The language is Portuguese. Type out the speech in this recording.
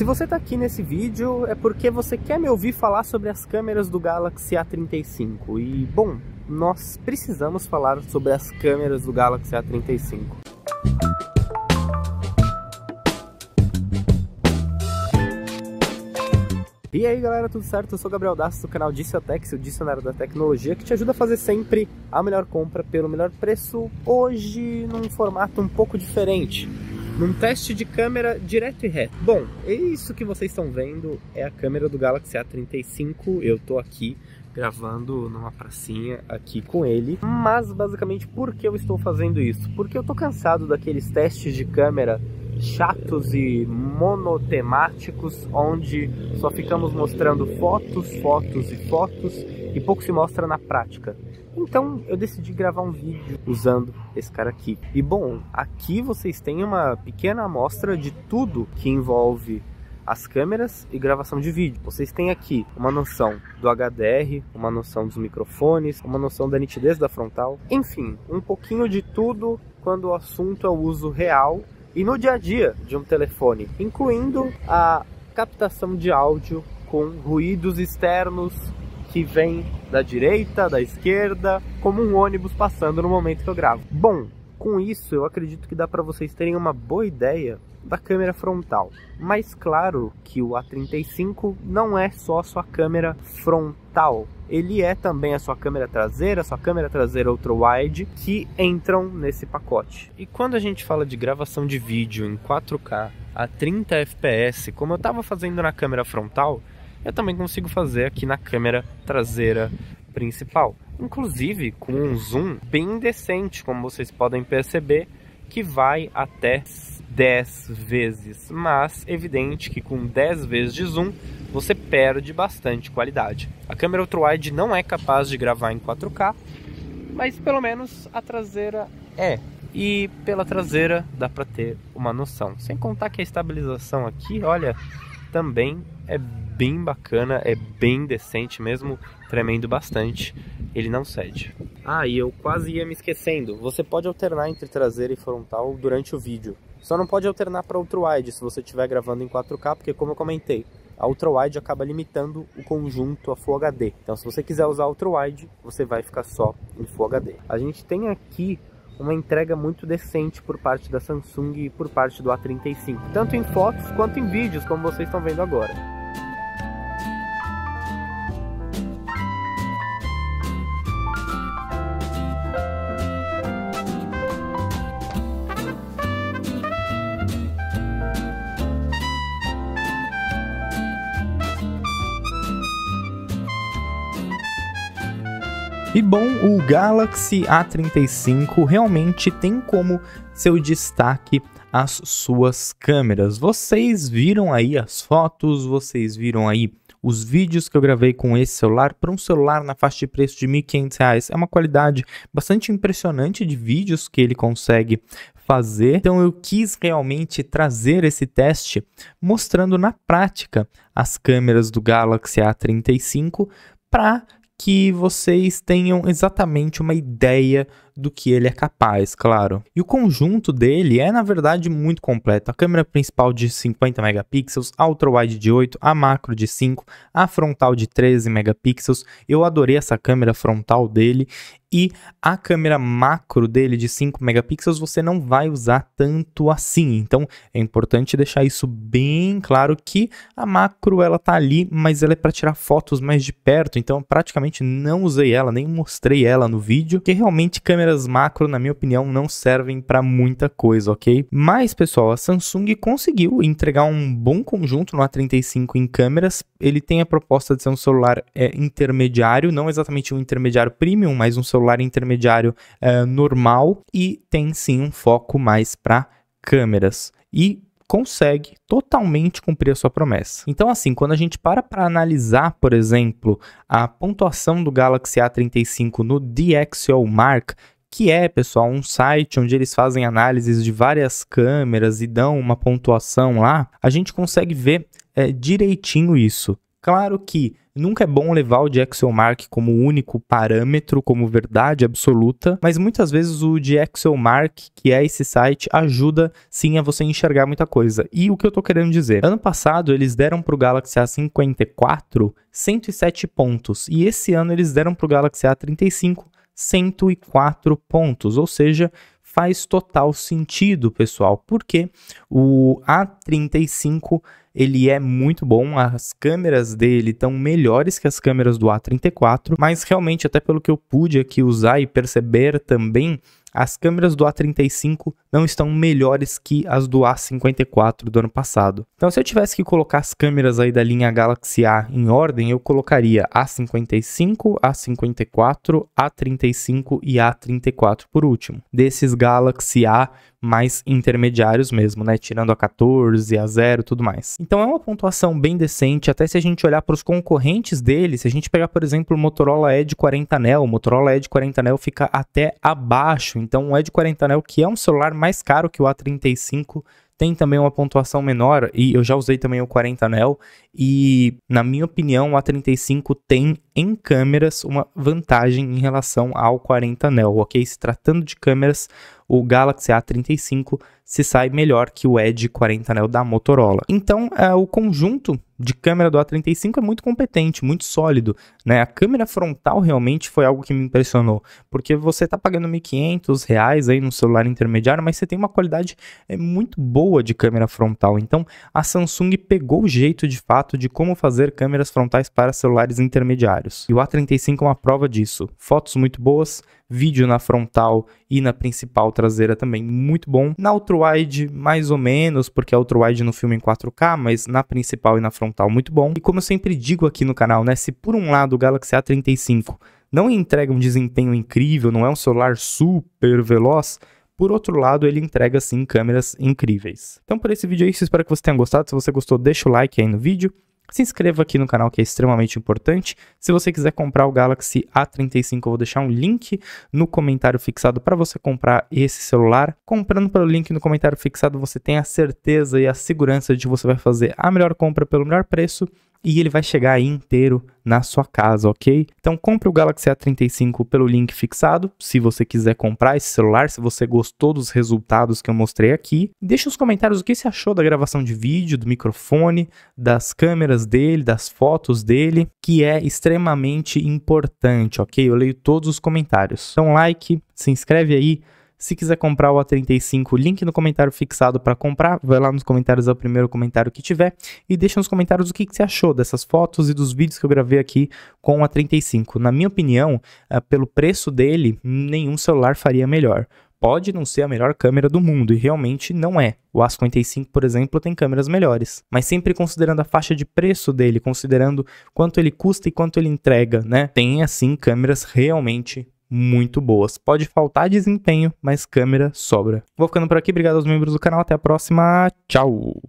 Se você está aqui nesse vídeo é porque você quer me ouvir falar sobre as câmeras do Galaxy A35 e, bom, nós precisamos falar sobre as câmeras do Galaxy A35. E aí galera, tudo certo? Eu sou Gabriel Dastas do canal Diciotech, o dicionário da tecnologia, que te ajuda a fazer sempre a melhor compra pelo melhor preço, hoje num formato um pouco diferente num teste de câmera direto e reto. Bom, isso que vocês estão vendo é a câmera do Galaxy A35. Eu estou aqui gravando numa pracinha aqui com ele. Mas basicamente por que eu estou fazendo isso? Porque eu tô cansado daqueles testes de câmera chatos e monotemáticos onde só ficamos mostrando fotos, fotos e fotos e pouco se mostra na prática. Então eu decidi gravar um vídeo usando esse cara aqui. E bom, aqui vocês têm uma pequena amostra de tudo que envolve as câmeras e gravação de vídeo. Vocês têm aqui uma noção do HDR, uma noção dos microfones, uma noção da nitidez da frontal, enfim, um pouquinho de tudo quando o assunto é o uso real e no dia a dia de um telefone, incluindo a captação de áudio com ruídos externos que vêm da direita, da esquerda, como um ônibus passando no momento que eu gravo. Bom, com isso, eu acredito que dá para vocês terem uma boa ideia da câmera frontal. Mas claro que o A35 não é só a sua câmera frontal. Ele é também a sua câmera traseira, a sua câmera traseira ultra-wide, que entram nesse pacote. E quando a gente fala de gravação de vídeo em 4K a 30 fps, como eu estava fazendo na câmera frontal, eu também consigo fazer aqui na câmera traseira principal. Inclusive com um zoom bem decente, como vocês podem perceber, que vai até 10 vezes, mas evidente que com 10 vezes de zoom você perde bastante qualidade. A câmera ultra-wide não é capaz de gravar em 4K, mas pelo menos a traseira é. E pela traseira dá para ter uma noção. Sem contar que a estabilização aqui, olha, também é bem bacana, é bem decente, mesmo tremendo bastante, ele não cede. Ah, e eu quase ia me esquecendo, você pode alternar entre traseira e frontal durante o vídeo. Só não pode alternar para outro wide se você estiver gravando em 4K, porque como eu comentei, a ultrawide acaba limitando o conjunto a Full HD. Então, se você quiser usar ultrawide, você vai ficar só em Full HD. A gente tem aqui uma entrega muito decente por parte da Samsung e por parte do A35, tanto em fotos quanto em vídeos, como vocês estão vendo agora. E bom, o Galaxy A35 realmente tem como seu destaque as suas câmeras. Vocês viram aí as fotos, vocês viram aí os vídeos que eu gravei com esse celular para um celular na faixa de preço de R$ 1.500 é uma qualidade bastante impressionante de vídeos que ele consegue fazer. Então eu quis realmente trazer esse teste mostrando na prática as câmeras do Galaxy A35 para que vocês tenham exatamente uma ideia do que ele é capaz, claro. E o conjunto dele é, na verdade, muito completo. A câmera principal de 50 megapixels, a ultra-wide de 8, a macro de 5, a frontal de 13 megapixels. Eu adorei essa câmera frontal dele e a câmera macro dele de 5 megapixels você não vai usar tanto assim. Então é importante deixar isso bem claro que a macro ela tá ali, mas ela é para tirar fotos mais de perto. Então praticamente não usei ela, nem mostrei ela no vídeo, que realmente câmera câmeras macro, na minha opinião, não servem para muita coisa, ok? Mas, pessoal, a Samsung conseguiu entregar um bom conjunto no A35 em câmeras. Ele tem a proposta de ser um celular é, intermediário, não exatamente um intermediário premium, mas um celular intermediário é, normal e tem sim um foco mais para câmeras. E consegue totalmente cumprir a sua promessa. Então, assim, quando a gente para para analisar, por exemplo, a pontuação do Galaxy A35 no DxOMark, Mark, que é, pessoal, um site onde eles fazem análises de várias câmeras e dão uma pontuação lá, a gente consegue ver é, direitinho isso. Claro que nunca é bom levar o de Mark como único parâmetro, como verdade absoluta, mas muitas vezes o de Mark, que é esse site, ajuda sim a você enxergar muita coisa. E o que eu tô querendo dizer? Ano passado eles deram pro Galaxy A54 107 pontos, e esse ano eles deram pro Galaxy A35 104 pontos, ou seja, faz total sentido, pessoal, porque o A35 ele é muito bom, as câmeras dele estão melhores que as câmeras do A34, mas realmente, até pelo que eu pude aqui usar e perceber também, as câmeras do A35 não estão melhores que as do A54 do ano passado. Então, se eu tivesse que colocar as câmeras aí da linha Galaxy A em ordem, eu colocaria A55, A54, A35 e A34 por último. Desses Galaxy A, mais intermediários mesmo, né? Tirando a 14, a 0 tudo mais. Então é uma pontuação bem decente, até se a gente olhar para os concorrentes dele, se a gente pegar, por exemplo, o Motorola Edge 40 Nel, o Motorola Edge 40 Nel fica até abaixo. Então o Edge 40 Nel, que é um celular mais caro que o A35, tem também uma pontuação menor e eu já usei também o 40 neo e na minha opinião o A35 tem em câmeras uma vantagem em relação ao 40 neo OK? Se tratando de câmeras, o Galaxy A35 se sai melhor que o Edge 40 anel da Motorola. Então, é, o conjunto de câmera do A35 é muito competente, muito sólido, né? A câmera frontal realmente foi algo que me impressionou, porque você está pagando R$ 1.500 reais aí no celular intermediário, mas você tem uma qualidade é, muito boa de câmera frontal. Então, a Samsung pegou o jeito de fato de como fazer câmeras frontais para celulares intermediários. E o A35 é uma prova disso. Fotos muito boas, vídeo na frontal e na principal traseira também muito bom. Na ultrawide mais ou menos, porque a ultrawide no filme em 4K, mas na principal e na frontal muito bom. E como eu sempre digo aqui no canal, né, se por um lado o Galaxy A35 não entrega um desempenho incrível, não é um celular super veloz, por outro lado, ele entrega sim câmeras incríveis. Então, por esse vídeo é isso. Espero que você tenha gostado. Se você gostou, deixa o like aí no vídeo se inscreva aqui no canal que é extremamente importante. Se você quiser comprar o Galaxy A35, eu vou deixar um link no comentário fixado para você comprar esse celular. Comprando pelo link no comentário fixado, você tem a certeza e a segurança de que você vai fazer a melhor compra pelo melhor preço e ele vai chegar inteiro na sua casa, ok? Então compre o Galaxy A35 pelo link fixado, se você quiser comprar esse celular, se você gostou dos resultados que eu mostrei aqui. Deixe os comentários o que você achou da gravação de vídeo, do microfone, das câmeras dele, das fotos dele, que é extremamente importante, ok? Eu leio todos os comentários. Então like, se inscreve aí, se quiser comprar o A35, link no comentário fixado para comprar. Vai lá nos comentários, é o primeiro comentário que tiver. E deixa nos comentários o que, que você achou dessas fotos e dos vídeos que eu gravei aqui com o A35. Na minha opinião, eh, pelo preço dele, nenhum celular faria melhor pode não ser a melhor câmera do mundo, e realmente não é. O A55, por exemplo, tem câmeras melhores. Mas sempre considerando a faixa de preço dele, considerando quanto ele custa e quanto ele entrega, né? Tem, assim, câmeras realmente muito boas. Pode faltar desempenho, mas câmera sobra. Vou ficando por aqui, obrigado aos membros do canal, até a próxima, tchau!